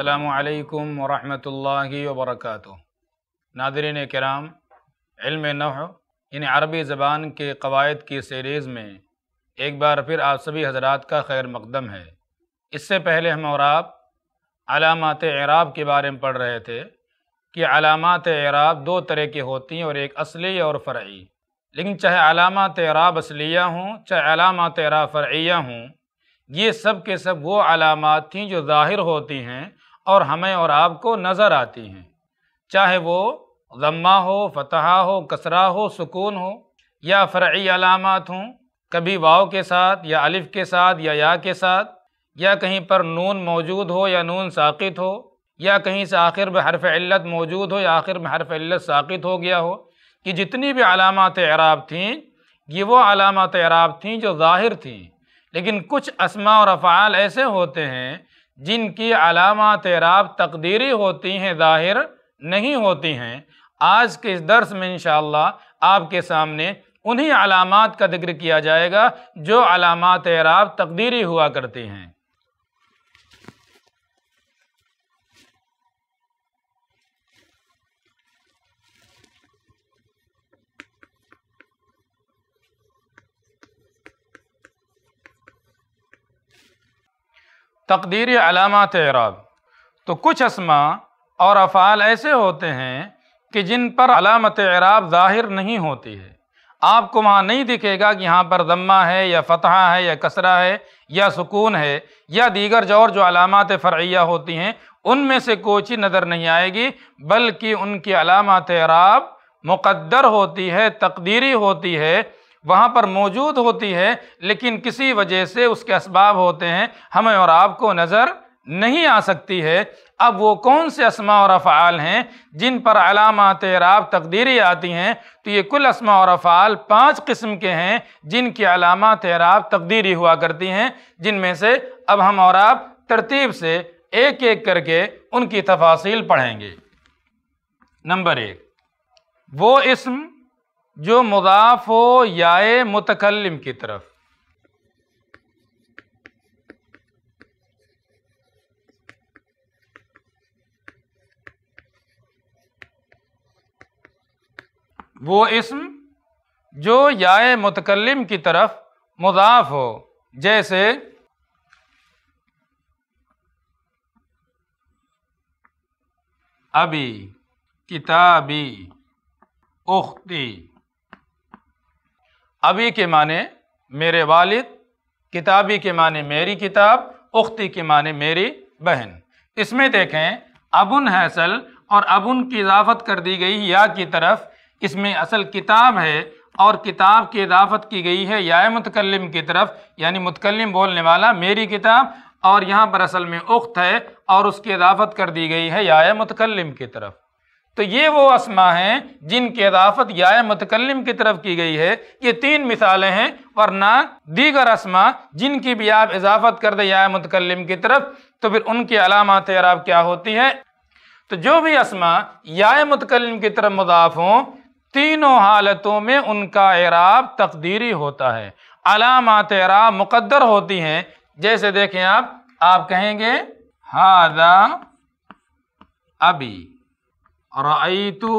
अल्लाम वरहि वबरक नादरीन कराम इल्म इन अरबी ज़बान के कवायद की सीरीज़ में एक बार फिर आप सभी हजरात का खैर मकदम है इससे पहले हम और आप अलामत एराब के बारे में पढ़ रहे थे कि अलामत एराब दो तरह की होती हैं और एक असली और फ़रई लेकिन चाहे अलामत एराब असलिया हों चाहे अलामत एराब फ़रैया हों ये सब के सब वो अलामत थी जो ज़ाहिर होती हैं और हमें और आपको नज़र आती हैं चाहे वो गम्मा हो फतहा हो कसरा हो सुकून हो या फ़र्ी अलामत हों कभी वाव के साथ या अलिफ़ के साथ या या के साथ या कहीं पर नून मौजूद हो या नून साकित हो या कहीं से आखिर में हरफ इल्लत मौजूद हो या आखिर में हरफ इल्लत साकित हो गया हो कि जितनी भी अलामत अराब थीं ये वो अलामत अराब थीं जो ज़ाहिर थीं लेकिन कुछ असमा और अफ़ाल ऐसे होते हैं जिनकी अलामत राब तकदीरी होती हैं ज़ाहिर नहीं होती हैं आज के इस दर्स में इन आपके सामने उन्हीं अलामत का जिक्र किया जाएगा जो अलामत राब तकदीरी हुआ करती हैं तकदीर अलामत एराब तो कुछ असमा और अफ़ाल ऐसे होते हैं कि जिन पर अलामत एराब ज़ाहिर नहीं होती है आपको वहाँ नहीं दिखेगा कि यहाँ पर दम्मा है या फतहा है या कसरा है या सुकून है या दीगर जो और जो अलामत फ़रिया होती हैं उनमें से कोई चीज़ नज़र नहीं आएगी बल्कि उनकी अलामत एराब मुकद्दर होती है तकदीरी होती है वहाँ पर मौजूद होती है लेकिन किसी वजह से उसके इसबाब होते हैं हमें और आपको नज़र नहीं आ सकती है अब वो कौन से असमा और अफ़ाल हैं जिन पर अलामत राब तकदीरी आती हैं तो ये कुल असमा और अफ़ाल पाँच किस्म के हैं जिनकी अलामत राब तकदीरी हुआ करती हैं जिनमें से अब हम और आप तरतीब से एक एक करके उनकी तफासिल पढ़ेंगे नंबर एक वो इसम जो मुदाफ हो याए मुतकलम की तरफ वो इसम जो याए मुतकलम की तरफ मुदाफ हो जैसे अभी किताबी उख्ती अभी के माने मेरे वालिद किताबी के माने मेरी किताब उख्ती के माने मेरी बहन इसमें देखें अबुन है असल और अबुन की इजाफत कर दी गई या की तरफ इसमें असल किताब है और किताब की इजाफत की गई है या मुतकलम की तरफ यानी मुतकलम बोलने वाला मेरी किताब और यहाँ पर असल में उख्त है और उसकी इजाफत कर दी गई है या मुतकलम की तरफ तो ये वो असमा हैं जिनकी अदाफत या मतकलम की तरफ की गई है ये तीन मिसालें हैं वरना दीगर असमा जिनकी भी आप इजाफत कर दें या मतकलम की तरफ तो फिर उनकी अलामत अराब क्या होती है तो जो भी असमा या मतकलम की तरफ मुदाफ हों तीनों हालतों में उनका एराब तकदीरी होता है अलामत एराब मुकदर होती हैं जैसे देखें आप आप कहेंगे हादा अभी रईतु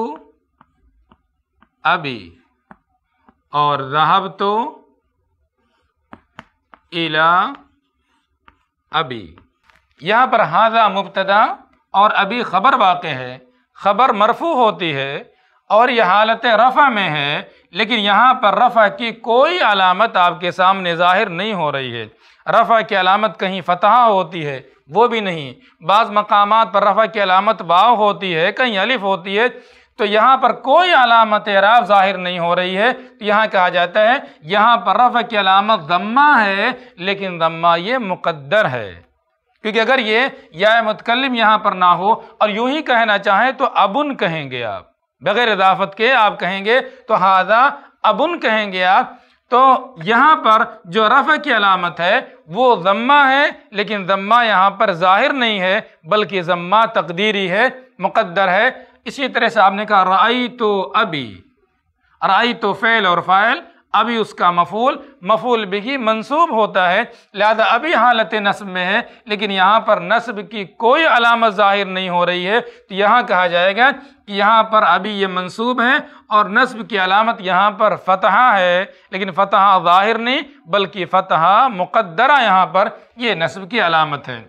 अभी और रहब तो इला अभी यहाँ पर हाजा मुबतदा और अभी खबर वाक़ है खबर मरफू होती है और यह हालत रफ़ा में है लेकिन यहाँ पर रफ़ा की कोई अलामत आपके सामने ज़ाहिर नहीं हो रही है रफ़ा की अलामत कहीं फतह होती है वो भी नहीं बाज़ मकाम पर रफ़ा की अलामत वाव होती है कहीं अलिफ होती है तो यहाँ पर कोई अलामत राफ़ ज़ाहिर नहीं हो रही है तो यहाँ कहा जाता है यहाँ पर रफ़ की अलामत ज़म्मा है लेकिन ज़म्मा ये मुकद्दर है क्योंकि अगर ये या मुतकलम यहाँ पर ना हो और यूं ही कहना चाहें तो अबुन कहेंगे आप बग़ैर इजाफत के आप कहेंगे तो हादा अबुन कहेंगे आप तो यहाँ पर जो रफ़ की अलामत है वो ज़म्मा है लेकिन ज़म्मा यहाँ पर ज़ाहिर नहीं है बल्कि ज़म्मा तकदीरी है मुकद्दर है इसी तरह से आपने कहा राई तो अभी राई तो फ़ैल और फ़ाइल अभी उसका मफूल मफूल भी मंसूब होता है लिहाजा अभी हालत नस्ब में है लेकिन यहाँ पर नस्ब की कोई अलामत ज़ाहिर नहीं हो रही है तो यहाँ कहा जाएगा कि यहाँ पर अभी ये मंसूब है और नस्ब की अलामत यहाँ पर फतह है लेकिन फतह ज़ाहिर नहीं बल्कि फतह मुकद्दरा यहाँ पर यह नस्ब की अलामत है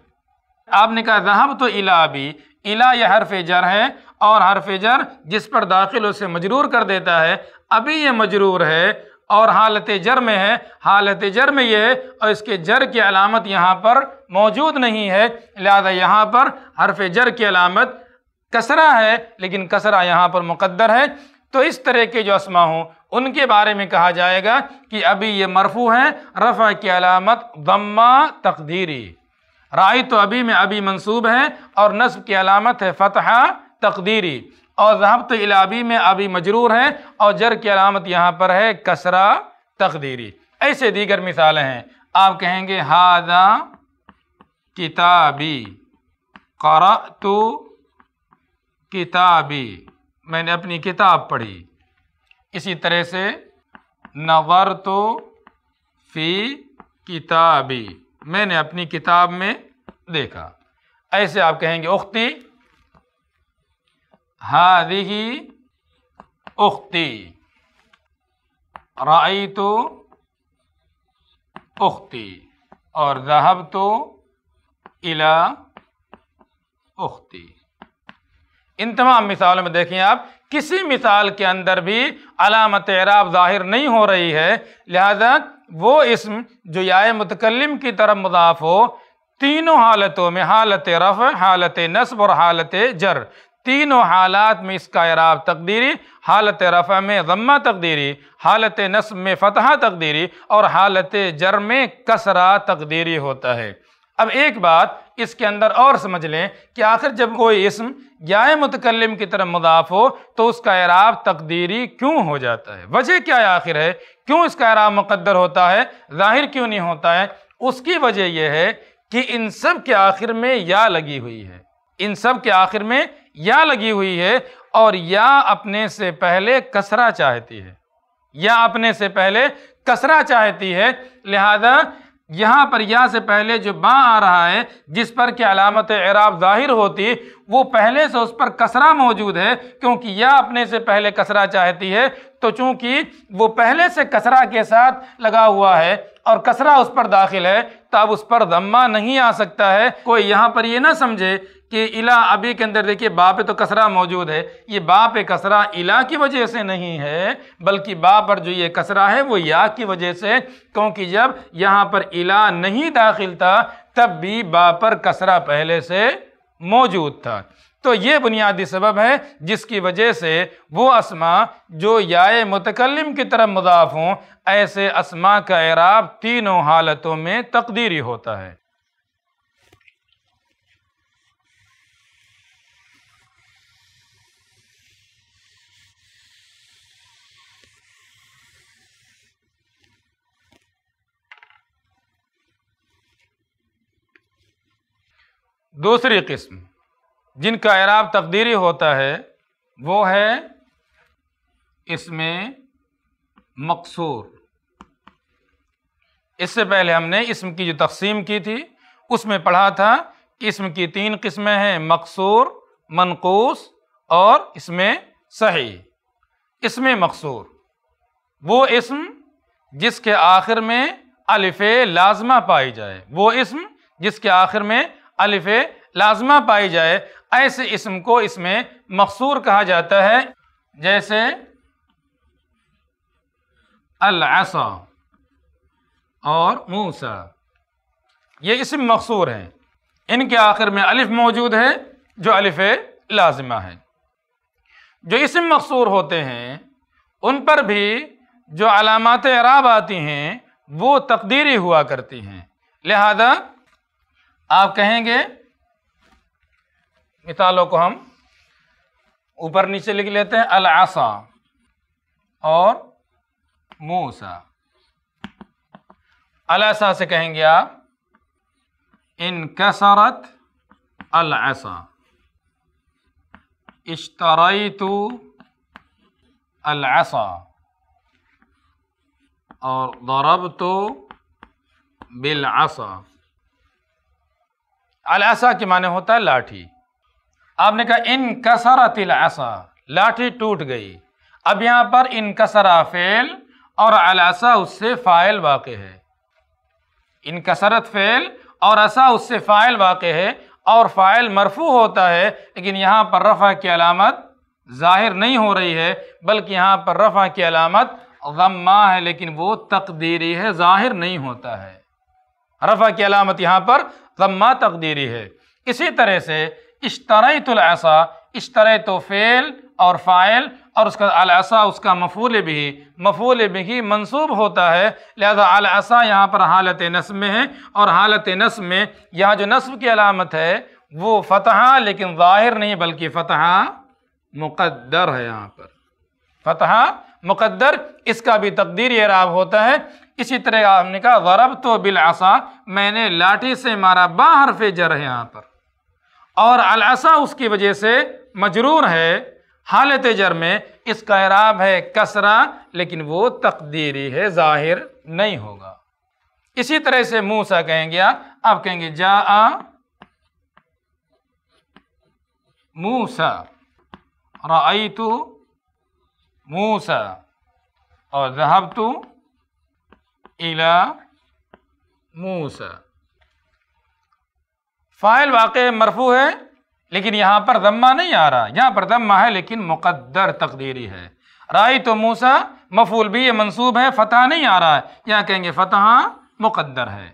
आपने कहा जहाब तो इला अभी इला यह हरफ जर है और हरफ जर जिस पर दाखिल उसे मजरूर कर देता है अभी ये मजरूर है और हालत जर में है हालत जर में ये है और इसके जर की अलामत यहाँ पर मौजूद नहीं है लिहाजा यहाँ पर हरफ जर की अलामत कसरा है लेकिन कसरा यहाँ पर मुकद्दर है तो इस तरह के जो असमा हों उनके बारे में कहा जाएगा कि अभी ये मरफू हैं रफ़ा की अलामत दम्मा तकदीरी राय तो अभी में अभी मंसूब है और नस्ब की अलामत है फ़तहा तकदीरी और रबत इलाबी में अभी मजरूर है और जर की अलामत यहाँ पर है कसरा तकदीरी ऐसे दीगर मिसालें हैं आप कहेंगे हादा किताबी करा तो किताबी मैंने अपनी किताब पढ़ी इसी तरह से नवर तो फ़ी किताबी मैंने अपनी किताब में देखा ऐसे आप कहेंगे उख्ती हादिही उख्ती राई तो उख्ती और जहाब तो इला उख्ती इन तमाम मिसालों में देखें आप किसी मिसाल के अंदर भी अलामत एराब जाहिर नहीं हो रही है लिहाजा वो इसम जो याय मुतकलम की तरफ मुदाफ हो तीनों हालतों में हालत रफ़ हालत नस्ब और हालत जर तीनों हालात में इसका इराब तकदीरी हालत रफ़ा में गम्मा तकदीरी हालत नस्ब में फतहा तकदीरी और हालत जर में कसरा तकदीरी होता है अब एक बात इसके अंदर और समझ लें कि आखिर जब कोई इसम या मुतकलम की तरफ मुदाफ हो तो उसका इराब तकदीरी क्यों हो जाता है वजह क्या है आखिर है क्यों इसका इराब मुकदर होता है जाहिर क्यों नहीं होता है उसकी वजह यह है कि इन सब के आखिर में या लगी हुई है इन सब के आखिर में या लगी हुई है और या अपने से पहले कसरा चाहती है या अपने से पहले कसरा चाहती है लिहाजा यहाँ पर या से पहले जो बा आ रहा है जिस पर कि अलामत एराब ज़ाहिर होती वो पहले से उस पर कसरा मौजूद है क्योंकि या अपने से पहले कसरा चाहती है तो चूंकि वो पहले से कसरा के साथ लगा हुआ है और कसरा उस पर दाखिल है तब उस पर दम्मा नहीं आ सकता है कोई यहाँ पर ये ना समझे कि इला अभी के अंदर देखिए बाप तो कसरा मौजूद है ये बाप कसरा इला की वजह से नहीं है बल्कि बाप पर जो ये कसरा है वो या की वजह से क्योंकि जब यहाँ पर इला नहीं दाखिल था तब भी बा पर कसरा पहले से मौजूद था तो ये बुनियादी सबब है जिसकी वजह से वो असमा जो याय मुतकलम की तरफ मुदाफ़ हों ऐसे असमा का एराब तीनों हालतों में तकदीरी होता है दूसरी किस्म जिनका एराब तकदीरी होता है वो है इसमें मकसूर इससे पहले हमने इसम की जो तकसीम की थी उसमें पढ़ा था कि इसम की तीन किस्में हैं मकसूर मनकूस और इसमें सही इसमें मकसूर वो इसम जिसके आखिर में अलिफ़ लाजमा पाई जाए वो इसम जिसके आखिर में अलिफ़ लाजमा पाई जाए ऐसे इसम को इसमें मकसूर कहा जाता है जैसे अलसा और मूसा ये इसम मकसूर हैं इनके आखिर में अलिफ मौजूद है जो अलिफ लाजमा है जो इसम मकसूर होते हैं उन पर भी जो अलामत अराब आती हैं वो तकदीरी हुआ करती हैं लिहाजा आप कहेंगे मिसालों को हम ऊपर नीचे लिख लेते हैं अल आसा और मूसा अल आसा से कहेंगे आप इन कसरत अल आसा इश्तराई तो अल आसा और दरब तो बिल आसा अल आसा के माने होता है लाठी आपने कहा इन कसरा तिल आसा लाठी टूट गई अब यहां पर इन कसरा फेल और अलासा उससे फ़ाइल वाक़ है इन कसरत फेल और असा उससे फ़ाइल वाक़ है और फ़ाइल मरफू होता है लेकिन यहाँ पर रफ़ा की अलामत ज़ाहिर नहीं हो रही है बल्कि यहाँ पर रफ़ा की अलामत गम्मा है लेकिन वो तकदीरी है ज़ाहिर नहीं होता है रफ़ा की अलामत यहां पर गम्मा तकदीरी है इसी तरह से इश्तरा तो असा इश्तरई तो फ़ेल और फ़ाइल और उसका अलसा उसका मफूल भी मफूल भी मंसूब होता है लिहाजा अलसा यहाँ पर हालत नस्ब में है और हालत नस्ब में यहाँ जो नस्म की अलामत है वो फतहा लेकिन ज़ाहिर नहीं बल्कि फतहा मुकद्दर है यहाँ पर फतहा मुकद्दर इसका भी तकदीर राब होता है इसी तरह आपने कहा गरब तो बिल आसा मैंने लाठी से मारा बाहर फे जर है यहाँ पर और अलसा उसकी वजह से मजरूर है हालत जर में इसका इराब है कसरा लेकिन वो तकदीरी है ज़ाहिर नहीं होगा इसी तरह से मूसा कहेंगे अब कहेंगे जा आ मूसा रई तू मूसा और जहाब तू इला मूसा फ़ाइल वाक़ मरफू है लेकिन यहाँ पर दम्मा नहीं आ रहा यहाँ पर दम्मा है लेकिन मुकद्दर तकदीरी है राय तो मूसा मफूल भी ये मनसूब है फ़तह नहीं आ रहा है यहाँ कहेंगे फ़तह मुकद्दर है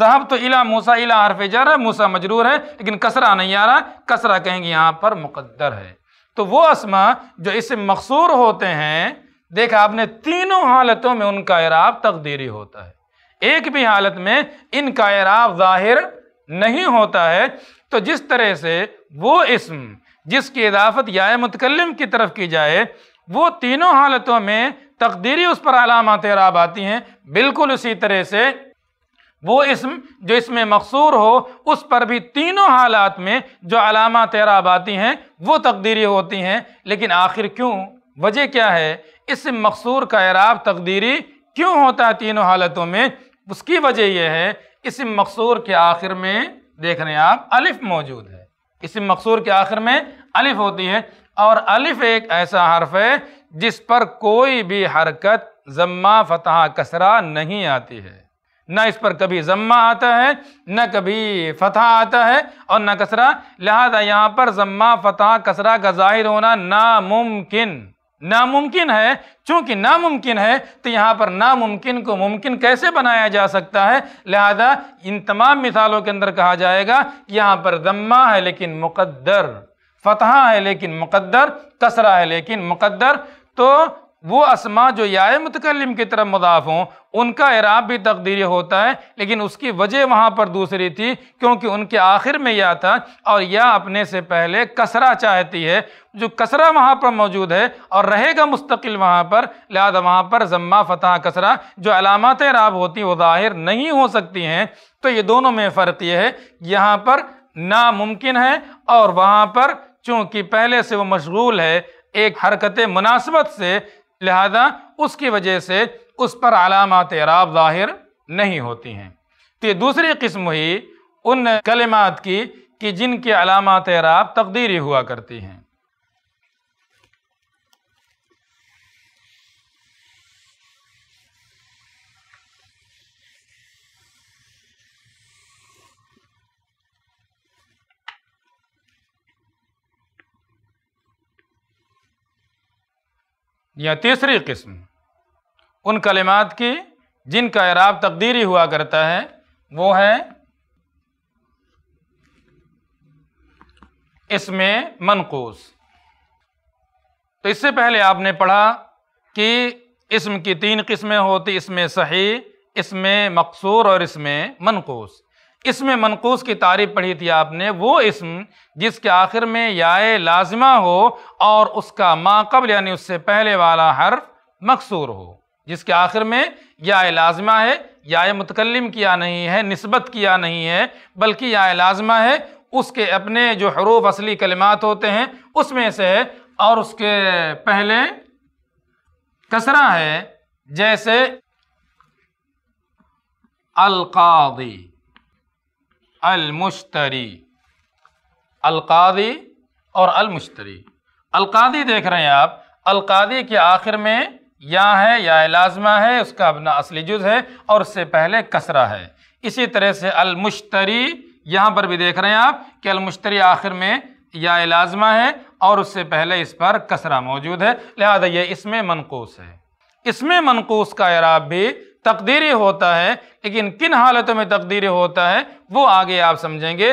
जहाब तो इला मूसा इला हरफ जर है मूसा मजरूर है लेकिन कसरा नहीं आ रहा कसरा कहेंगे यहाँ पर मुकद्दर है तो वो असमा जो इससे मकसूर होते हैं देखा आपने तीनों हालतों में उनका इराब तकदीरी होता है एक भी हालत में इनका इराब ज़ाहिर नहीं होता है तो जिस तरह से वो इसम जिसकी इजाफत या मुतकलम की तरफ की जाए वो तीनों हालतों में तकदीरी उस पर अलामत राब आती हैं बिल्कुल उसी तरह से वो इसम जो इसमें मकसूर हो उस पर भी तीनों हालात में जो अलामत राब आती हैं वो तकदीरी होती हैं लेकिन आखिर क्यों वजह क्या है इस मकसूर का एराब तकदीरी क्यों होता है तीनों हालतों में उसकी वजह यह है इसम मकसूर के आखिर में देख रहे हैं आप अलिफ मौजूद है इसम मकसूर के आखिर में अलिफ होती है और अलिफ एक ऐसा हर्फ है जिस पर कोई भी हरकत जम्मा फतहा कसरा नहीं आती है न इस पर कभी जम्मा आता है न कभी फतहा आता है और न कसरा लिहाजा यहाँ पर जम्मा फतहा कसरा का जाहिर होना नामुमकिन नामुमकिन है चूंकि नामुमकिन है तो यहाँ पर नामुमकिन को मुमकिन कैसे बनाया जा सकता है लिहाजा इन तमाम मिसालों के अंदर कहा जाएगा कि यहाँ पर दम्मा है लेकिन मुकद्दर फतहा है लेकिन मुकद्दर कसरा है लेकिन मुकद्दर तो वो असमा जो याय मुतकलम की तरफ मुदाफ़ हों उनका इराब भी तकदीरी होता है लेकिन उसकी वजह वहाँ पर दूसरी थी क्योंकि उनके आखिर में या था और या अपने से पहले कसरा चाहती है जो कसरा वहाँ पर मौजूद है और रहेगा मुस्तकिल वहाँ पर लिहाजा वहाँ पर जम्मा फतह कसरा जो अलामत इराब होती वो ज़ाहिर नहीं हो सकती हैं तो ये दोनों में फ़र्क ये है यहाँ पर नामुमकिन है और वहाँ पर चूँकि पहले से वो मशगूल है एक हरकत मुनासबत से लिहाजा उसकी वजह से उस पर अलामत एराब ज़ाहिर नहीं होती हैं तो ये दूसरी किस्म हुई उन कलमात की कि जिनके अलामत एराब तकदीरी हुआ करती हैं या तीसरी किस्म उन कलिमात की जिनका इराब तकदीरी हुआ करता है वो है इसमें मनकूस तो इससे पहले आपने पढ़ा कि इसम की तीन किस्में होती इसमें सही इसमें मकसूर और इसमें मनकूस इसमें मनकूस की तारीफ पढ़ी थी आपने वो इसम जिसके आखिर में या लाजमा हो और उसका माकबल यानी उससे पहले वाला हर्फ मकसूर हो जिसके आखिर में या लाजमा है या मुतकलम किया नहीं है नस्बत किया नहीं है बल्कि या लाजमा है उसके अपने जो हरूफ असली कलिमात होते हैं उसमें से है और उसके पहले कसरा है जैसे अलकादी अलमुश्तरी अलकादी और अलमुश्तरी अलकादी देख रहे हैं आप अलकादी के आखिर में या है या लाजमा है उसका अपना असली जुज है और उससे पहले कसरा है इसी तरह से अलमुश्तरी यहाँ पर भी देख रहे हैं आप कि अलमुश्तरी आखिर में या लाजमा है और उससे पहले इस पर कसरा मौजूद है लिहाजा ये इसमें मनकूस है इसमें मनकूस का इराब भी तकदीरी होता है लेकिन किन हालतों में तकदीरी होता है वो आगे आप समझेंगे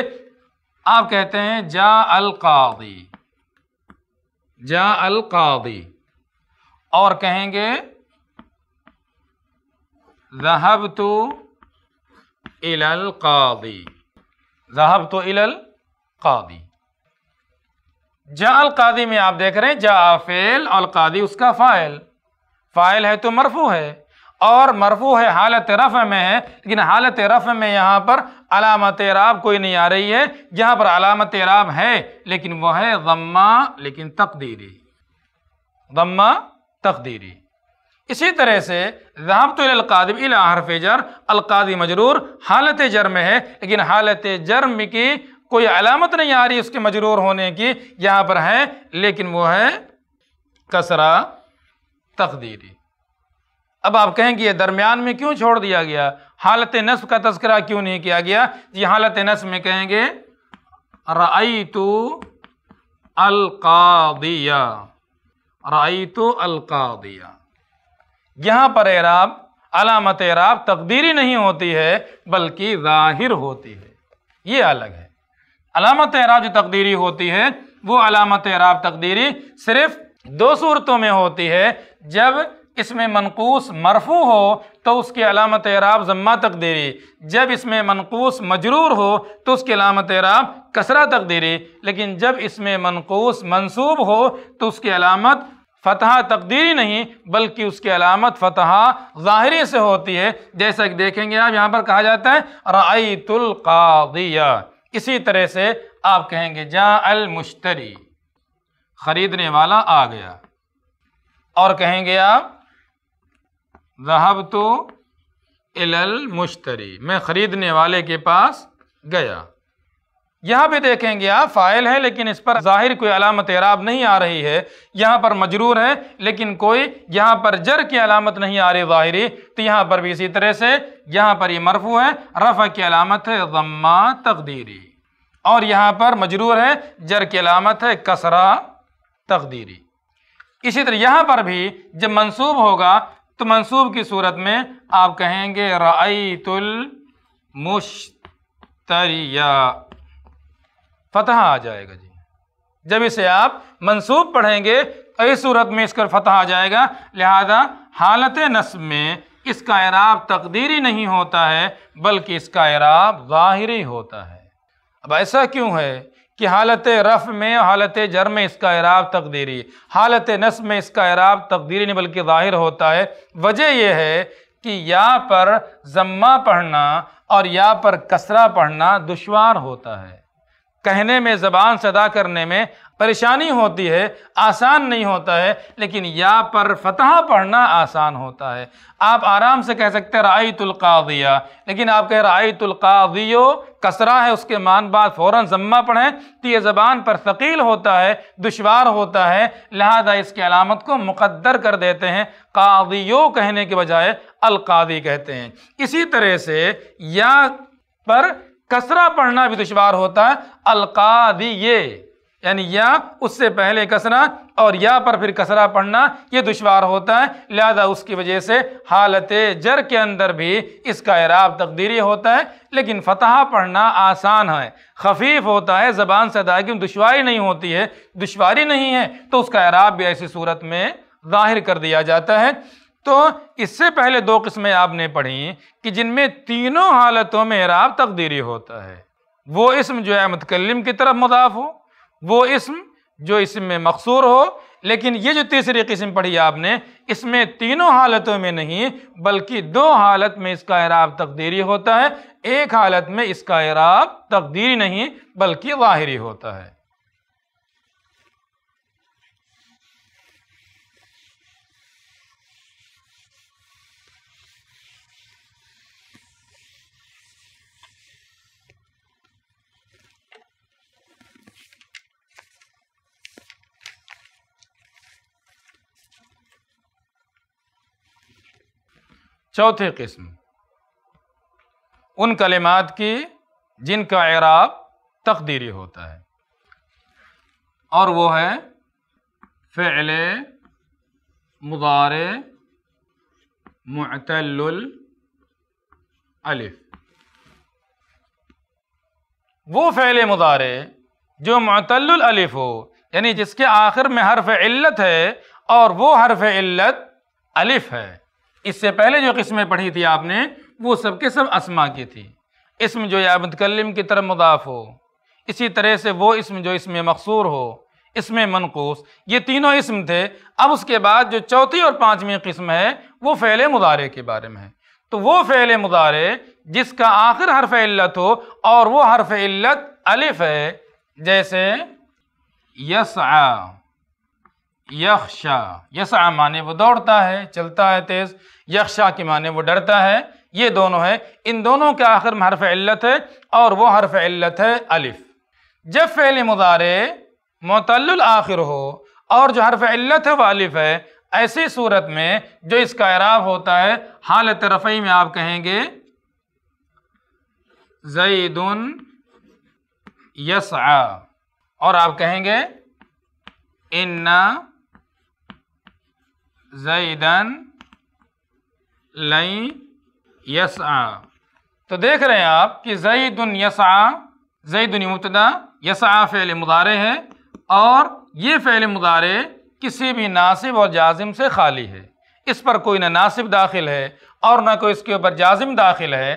आप कहते हैं जा अल कादी जा अल कादी और कहेंगे जहब तो इलल कादी जहब तो इलल कादी जा अल कादी में आप देख रहे हैं जा फेल अल कादी उसका फ़ाइल फ़ाइल है तो मरफू है और मरफू है हालत रफ़ में है लेकिन हालत रफ़ में यहाँ पर अलामत राब कोई नहीं आ रही है यहाँ पर अलामत राब है लेकिन वह है गम्मा लेकिन तकदीरी गम्मा तकदीरी इसी तरह से जहाबतलकादम इलाहरफ जर अलकादी मजरूर हालत जर में है लेकिन हालत जर्म की कोई अलामत नहीं आ रही उसके मजरूर होने की यहाँ पर है लेकिन वह है कसरा तकदीरी अब आप कहें कि ये दरमियान में क्यों छोड़ दिया गया हालत नस्ब का तस्करा क्यों नहीं किया गया जी हालत नस्ब में कहेंगे राई तो अलकादिया राई तो अलकादिया यहां पर एराब अलामत एराब तकदीरी नहीं होती है बल्कि जाहिर होती है ये अलग है अलामत एराब जो तकदीरी होती है वो अलामत एराब तकदीरी सिर्फ दो सूरतों में होती है जब इसमें मनकूस मरफू हो तो उसकी अलामत एराब ज़म्मा तक देरे जब इसमें मनकूस मजरूर हो तो उसकी अलामत एराब कसरा तक देरे लेकिन जब इसमें मनकूस मनसूब हो तो उसकी अलामत फतहा तकदीरी नहीं बल्कि उसकी अलामत फतहा ज़ाहरी से होती है जैसा कि देखेंगे आप यहाँ पर कहा जाता है रईतुल्कादिया इसी तरह से आप कहेंगे जा अलमुश्तरी ख़रीदने वाला आ गया और कहेंगे आप जहब तो इलल मुश्तरी मैं ख़रीदने वाले के पास गया यहाँ पे देखेंगे आप फ़ाइल है लेकिन इस पर ज़ाहिर कोई अलामत एराब नहीं आ रही है यहाँ पर मजरूर है लेकिन कोई यहाँ पर जर की अलामत नहीं आ रही ज़ाहिरी तो यहाँ पर भी इसी तरह से यहाँ पर ये मरफू है रफ़ा की अलामत है गम्मा तकदीरी और यहाँ पर मजरूर है जर की अलामत है कसरा तकदीरी इसी तरह यहाँ पर भी जब मनसूब होगा तो मंसूब की सूरत में आप कहेंगे रईतुल मुश्तरिया फतह आ जाएगा जी जब इसे आप मंसूब पढ़ेंगे तो इस सूरत में इसका फतह आ जाएगा लिहाजा हालत नस्ब में इसका इराब तकदीरी नहीं होता है बल्कि इसका इराब ज़ाहिरी होता है अब ऐसा क्यों है कि हालत रफ़ में हालत जर में इसका इराब तकदीरी हालत नस में इसका इराब तकदीरी नहीं बल्कि ज़ाहिर होता है वजह यह है कि या पर जम्मा पढ़ना और या पर कसरा पढ़ना दुशवार होता है कहने में ज़बान सदा करने में परेशानी होती है आसान नहीं होता है लेकिन या पर फतह पढ़ना आसान होता है आप आराम से कह सकते हैं रायतुल्कादिया लेकिन आप कह रायतुल्कादियो कसरा है उसके मान बाद फ़ौर जम्मा पढ़ें तो ये ज़बान पर शकील होता है दुशवार होता है लिहाजा इसकी अलामत को मुकद्दर कर देते हैं कादियो कहने के बजाय अलकादी कहते हैं इसी तरह से या पर कसरा पढ़ना भी दुशवार होता है अलकादी ये यानी या उससे पहले कसरा और या पर फिर कसरा पढ़ना ये दुशवार होता है लिहाजा उसकी वजह से हालत जर के अंदर भी इसका इराब तकदीरी होता है लेकिन फतह पढ़ना आसान है खफीफ होता है ज़बान से अदा की दुशारी नहीं होती है दुशारी नहीं है तो उसका इराब भी ऐसी सूरत में ज़ाहिर कर दिया जाता है तो इससे पहले दो किस्में आपने पढ़ी कि जिनमें तीनों हालतों में इराब तकदीरी होता है वो इसम जो है मतकलम की तरफ मुदाफ़ हो वो इसम जो इसम में मकसूर हो लेकिन ये जो तीसरी किस्म पढ़ी आपने इसमें तीनों हालतों में नहीं बल्कि दो हालत में इसका इराब तकदीरी होता है एक हालत में इसका इराब तकदीरी नहीं बल्कि वाहिरी होता है चौथी किस्म उन कलिमात की जिनका एराब तकदीरी होता है और वो है फ़ल मुदार मतल अलिफ वो फ़ैल मुदारे जो मतल अलिफ हो यानी जिसके आखिर में हरफ इल्लत है और वो हरफ इल्लत अलिफ है इससे पहले जो किस्में पढ़ी थी आपने वो सब के सब असमा की थी इसम जो या मुतकलम की तरफ मुदाफ हो इसी तरह से वो इसम जो इसमें मकसूर हो इसमें मनकूस ये तीनों इसम थे अब उसके बाद जो चौथी और पाँचवीं किस्म है वो फ़ैल मुदारे के बारे में है तो वो फ़ैल मुदारे जिसका आखिर हरफ इल्लत हो और वो हरफ इल्लत अलिफ है जैसे यस आ यक्षा यसा माने वो दौड़ता है चलता है तेज यक्षा के माने वो डरता है ये दोनों है इन दोनों के आखिर में हरफ इल्लत है और वो हरफ इल्लत है अलिफ जब फ़ैल मुदारे मतल आखिर हो और जो हरफ इल्लत है वह अलिफ है ऐसी सूरत में जो इसका इराब होता है हालत रफ़ी में आप कहेंगे जईदन यसा और आप कहेंगे इन्ना जईदन लई आ तो देख रहे हैं आप कि जईदन आ जईदन यस आ फ़ैल मुदारे हैं और ये फ़ैल मुदारे किसी भी नासिब और जाजिम से खाली है इस पर कोई ना नासिब दाखिल है और ना कोई इसके ऊपर जाजिम दाखिल है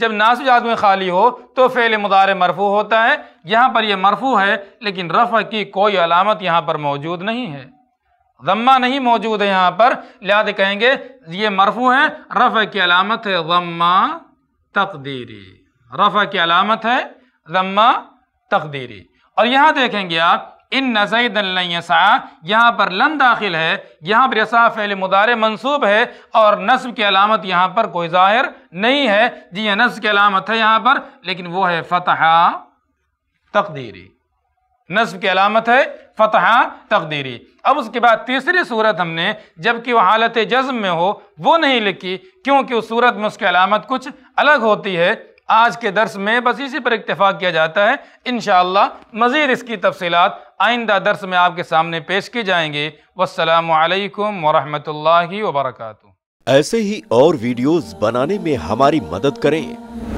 जब नासिब जाजम खाली हो तो फ़ेल मुदार मरफू होता है यहाँ पर यह मरफू है लेकिन रफ़ की कोई अलामत यहाँ पर मौजूद नहीं है जम्मा नहीं मौजूद है यहाँ पर लिहाज कहेंगे ये मरफू है रफ़ की अलामत है जम्मा तकदीरी रफ़ की अलामत है जम्मा तकदीरी और यहां देखेंगे आप इन नसैद नसा पर लन दाखिल है यहां पर यसा फ़ैल मुदार मनसूब है और नस्ब की अलामत यहां पर कोई ज़ाहिर नहीं है जी यह हाँ, नस्ब की अलामत है यहां पर लेकिन वो है फ़तहा तकदीरी नस्ब की अलामत है फतहा तकदीरी अब उसके बाद तीसरी सूरत हमने जबकि वह हालत जज्म में हो वो नहीं लिखी क्योंकि उस सूरत में उसकी अलामत कुछ अलग होती है आज के दर्स में बस इसी पर इतफ़ा किया जाता है इन मज़ीद इसकी तफसीत आइंदा दर्स में आपके सामने पेश की जाएंगी वालकम वरहमल वर्का ऐसे ही और वीडियोज़ बनाने में हमारी मदद करें